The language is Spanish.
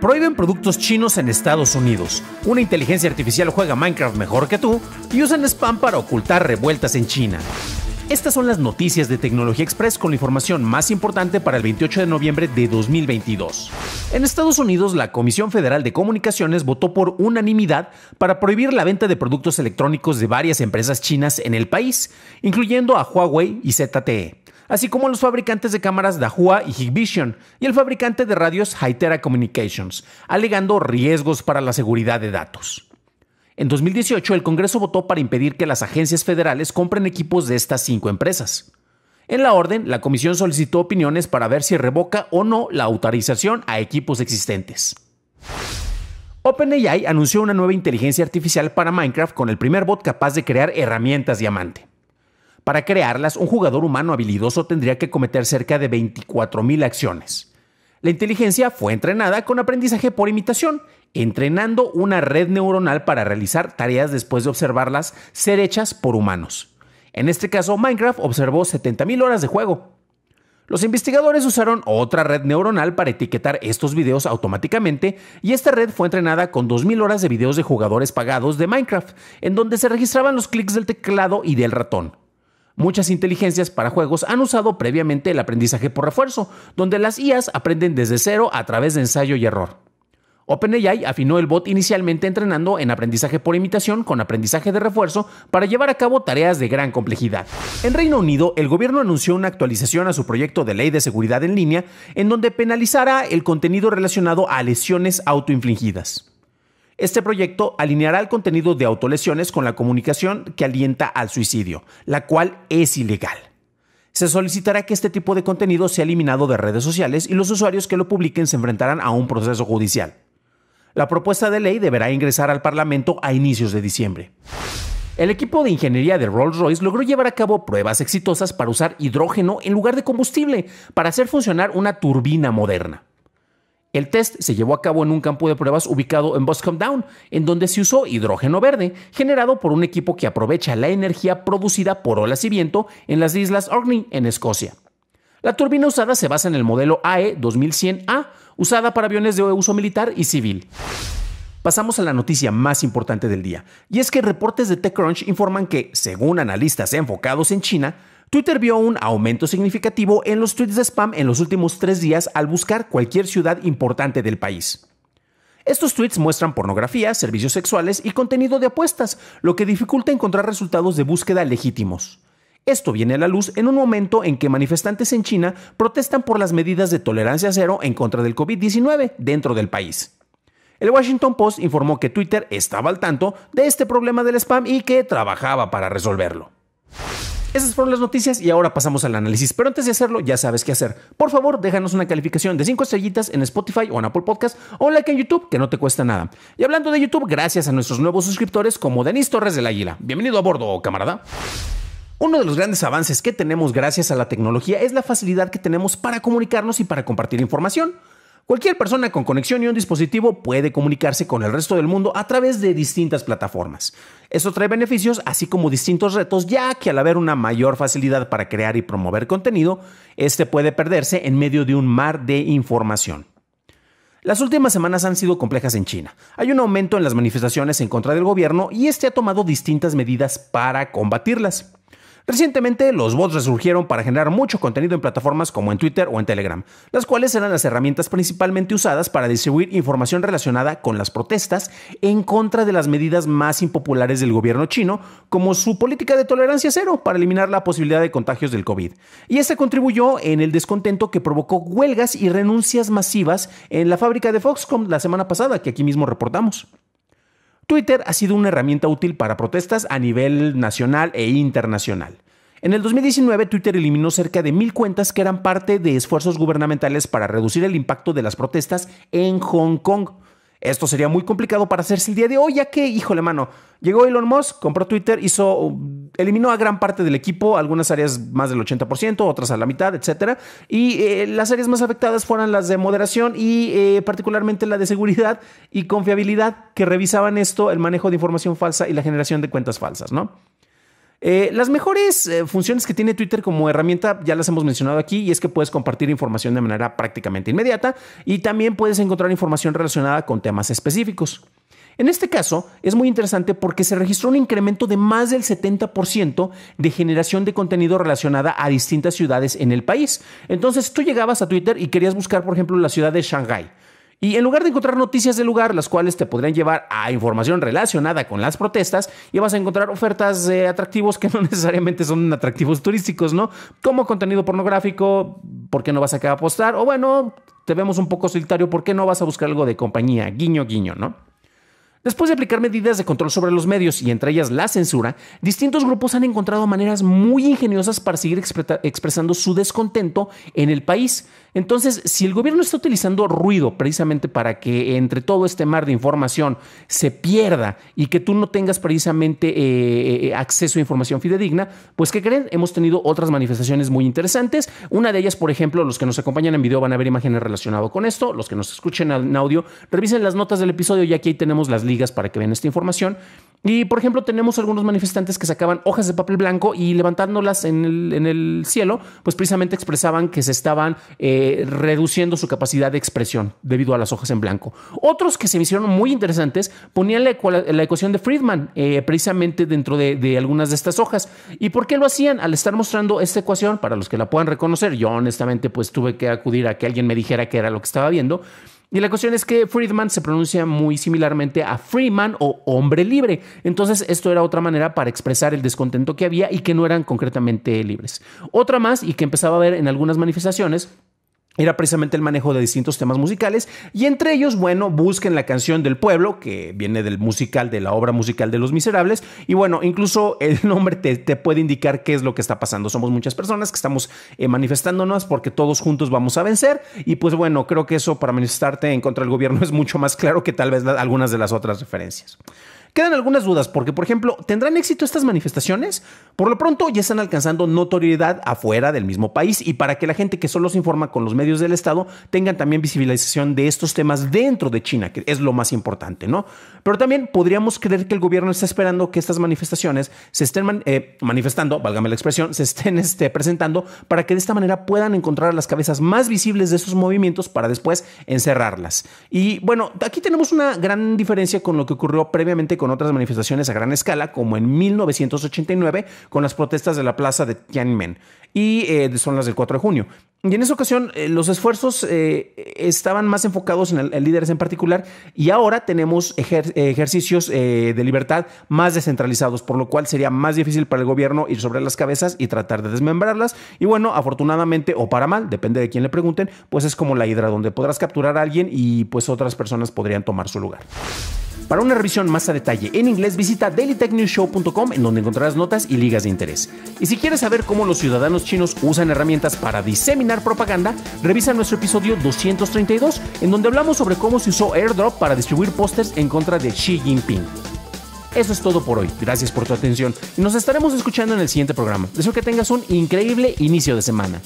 Prohíben productos chinos en Estados Unidos. Una inteligencia artificial juega Minecraft mejor que tú y usan spam para ocultar revueltas en China. Estas son las noticias de Tecnología Express con la información más importante para el 28 de noviembre de 2022. En Estados Unidos, la Comisión Federal de Comunicaciones votó por unanimidad para prohibir la venta de productos electrónicos de varias empresas chinas en el país, incluyendo a Huawei y ZTE así como los fabricantes de cámaras Dahua y Hikvision y el fabricante de radios Hytera Communications, alegando riesgos para la seguridad de datos. En 2018, el Congreso votó para impedir que las agencias federales compren equipos de estas cinco empresas. En la orden, la comisión solicitó opiniones para ver si revoca o no la autorización a equipos existentes. OpenAI anunció una nueva inteligencia artificial para Minecraft con el primer bot capaz de crear herramientas diamante. Para crearlas, un jugador humano habilidoso tendría que cometer cerca de 24.000 acciones. La inteligencia fue entrenada con aprendizaje por imitación, entrenando una red neuronal para realizar tareas después de observarlas ser hechas por humanos. En este caso, Minecraft observó 70.000 horas de juego. Los investigadores usaron otra red neuronal para etiquetar estos videos automáticamente y esta red fue entrenada con 2.000 horas de videos de jugadores pagados de Minecraft, en donde se registraban los clics del teclado y del ratón. Muchas inteligencias para juegos han usado previamente el aprendizaje por refuerzo, donde las IAs aprenden desde cero a través de ensayo y error. OpenAI afinó el bot inicialmente entrenando en aprendizaje por imitación con aprendizaje de refuerzo para llevar a cabo tareas de gran complejidad. En Reino Unido, el gobierno anunció una actualización a su proyecto de ley de seguridad en línea en donde penalizará el contenido relacionado a lesiones autoinfligidas. Este proyecto alineará el contenido de autolesiones con la comunicación que alienta al suicidio, la cual es ilegal. Se solicitará que este tipo de contenido sea eliminado de redes sociales y los usuarios que lo publiquen se enfrentarán a un proceso judicial. La propuesta de ley deberá ingresar al Parlamento a inicios de diciembre. El equipo de ingeniería de Rolls-Royce logró llevar a cabo pruebas exitosas para usar hidrógeno en lugar de combustible para hacer funcionar una turbina moderna. El test se llevó a cabo en un campo de pruebas ubicado en Boscombe Down, en donde se usó hidrógeno verde, generado por un equipo que aprovecha la energía producida por olas y viento en las Islas Orkney, en Escocia. La turbina usada se basa en el modelo AE 2100A, usada para aviones de uso militar y civil. Pasamos a la noticia más importante del día, y es que reportes de TechCrunch informan que, según analistas enfocados en China, Twitter vio un aumento significativo en los tweets de spam en los últimos tres días al buscar cualquier ciudad importante del país. Estos tweets muestran pornografía, servicios sexuales y contenido de apuestas, lo que dificulta encontrar resultados de búsqueda legítimos. Esto viene a la luz en un momento en que manifestantes en China protestan por las medidas de tolerancia cero en contra del COVID-19 dentro del país. El Washington Post informó que Twitter estaba al tanto de este problema del spam y que trabajaba para resolverlo. Esas fueron las noticias y ahora pasamos al análisis. Pero antes de hacerlo, ya sabes qué hacer. Por favor, déjanos una calificación de 5 estrellitas en Spotify o en Apple Podcast o like en YouTube, que no te cuesta nada. Y hablando de YouTube, gracias a nuestros nuevos suscriptores como Denis Torres del Águila. Bienvenido a bordo, camarada. Uno de los grandes avances que tenemos gracias a la tecnología es la facilidad que tenemos para comunicarnos y para compartir información. Cualquier persona con conexión y un dispositivo puede comunicarse con el resto del mundo a través de distintas plataformas. Eso trae beneficios así como distintos retos, ya que al haber una mayor facilidad para crear y promover contenido, este puede perderse en medio de un mar de información. Las últimas semanas han sido complejas en China. Hay un aumento en las manifestaciones en contra del gobierno y este ha tomado distintas medidas para combatirlas. Recientemente, los bots resurgieron para generar mucho contenido en plataformas como en Twitter o en Telegram, las cuales eran las herramientas principalmente usadas para distribuir información relacionada con las protestas en contra de las medidas más impopulares del gobierno chino, como su política de tolerancia cero para eliminar la posibilidad de contagios del COVID. Y este contribuyó en el descontento que provocó huelgas y renuncias masivas en la fábrica de Foxconn la semana pasada, que aquí mismo reportamos. Twitter ha sido una herramienta útil para protestas a nivel nacional e internacional. En el 2019, Twitter eliminó cerca de mil cuentas que eran parte de esfuerzos gubernamentales para reducir el impacto de las protestas en Hong Kong. Esto sería muy complicado para hacerse el día de hoy, ya que, híjole, mano, llegó Elon Musk, compró Twitter, hizo, eliminó a gran parte del equipo, algunas áreas más del 80%, otras a la mitad, etcétera. Y eh, las áreas más afectadas fueron las de moderación y eh, particularmente la de seguridad y confiabilidad, que revisaban esto, el manejo de información falsa y la generación de cuentas falsas, ¿no? Eh, las mejores eh, funciones que tiene Twitter como herramienta ya las hemos mencionado aquí y es que puedes compartir información de manera prácticamente inmediata y también puedes encontrar información relacionada con temas específicos. En este caso, es muy interesante porque se registró un incremento de más del 70% de generación de contenido relacionada a distintas ciudades en el país. Entonces, tú llegabas a Twitter y querías buscar, por ejemplo, la ciudad de Shanghái y en lugar de encontrar noticias del lugar, las cuales te podrían llevar a información relacionada con las protestas, y vas a encontrar ofertas de atractivos que no necesariamente son atractivos turísticos, ¿no? Como contenido pornográfico, ¿por qué no vas acá a apostar? O bueno, te vemos un poco solitario, ¿por qué no vas a buscar algo de compañía? Guiño, guiño, ¿no? Después de aplicar medidas de control sobre los medios y entre ellas la censura, distintos grupos han encontrado maneras muy ingeniosas para seguir expresando su descontento en el país. Entonces, si el gobierno está utilizando ruido precisamente para que entre todo este mar de información se pierda y que tú no tengas precisamente eh, eh, eh, acceso a información fidedigna, pues ¿qué creen? Hemos tenido otras manifestaciones muy interesantes. Una de ellas, por ejemplo, los que nos acompañan en video van a ver imágenes relacionadas con esto. Los que nos escuchen en audio, revisen las notas del episodio y aquí tenemos las líneas para que vean esta información. Y por ejemplo, tenemos algunos manifestantes que sacaban hojas de papel blanco y levantándolas en el, cielo, pues precisamente expresaban que se estaban eh, reduciendo su capacidad de expresión debido a las hojas en blanco. Otros que se me hicieron muy interesantes ponían la, ecuación de Friedman eh, precisamente dentro de, algunas de estas hojas. ¿Y por qué lo hacían? Al estar mostrando esta ecuación, para los que la puedan reconocer, yo honestamente pues tuve que acudir a que alguien me dijera qué era lo que estaba viendo. Y la cuestión es que Friedman se pronuncia muy similarmente a Freeman o hombre libre. Entonces esto era otra manera para expresar el descontento que había y que no eran concretamente libres. Otra más y que empezaba a ver en algunas manifestaciones era precisamente el manejo de distintos temas musicales y entre ellos, bueno, busquen la canción del pueblo, que viene del musical, de la obra musical de Los Miserables, y bueno, incluso el nombre te, puede indicar qué es lo que está pasando. Somos muchas personas que estamos eh, manifestándonos porque todos juntos vamos a vencer y pues bueno, creo que eso para manifestarte en contra del gobierno es mucho más claro que tal vez algunas de las otras referencias. Quedan algunas dudas porque, por ejemplo, ¿tendrán éxito estas manifestaciones? Por lo pronto ya están alcanzando notoriedad afuera del mismo país y para que la gente que solo se informa con los medios del Estado tengan también visibilización de estos temas dentro de China, que es lo más importante, ¿no? Pero también podríamos creer que el gobierno está esperando que estas manifestaciones se estén eh, manifestando, válgame la expresión, se estén este, presentando para que de esta manera puedan encontrar las cabezas más visibles de estos movimientos para después encerrarlas. Y bueno, aquí tenemos una gran diferencia con lo que ocurrió previamente con otras manifestaciones a gran escala, como en 1989 con las protestas de la plaza de Tiananmen, y eh, son las del 4 de junio. Y en esa ocasión eh, los esfuerzos eh, estaban más enfocados en, el, líderes en particular y ahora tenemos ejercicios de libertad más descentralizados, por lo cual sería más difícil para el gobierno ir sobre las cabezas y tratar de desmembrarlas. Y bueno, afortunadamente o para mal, depende de quién le pregunten, pues es como la hidra donde podrás capturar a alguien y pues otras personas podrían tomar su lugar. Para una revisión más a detalle en inglés, visita dailytechnewsshow.com en donde encontrarás notas y ligas de interés. Y si quieres saber cómo los ciudadanos chinos usan herramientas para diseminar propaganda, revisa nuestro episodio 232 en donde hablamos sobre cómo se usó AirDrop para distribuir pósters en contra de Xi Jinping. Eso es todo por hoy. Gracias por tu atención y nos estaremos escuchando en el siguiente programa. Deseo que tengas un increíble inicio de semana.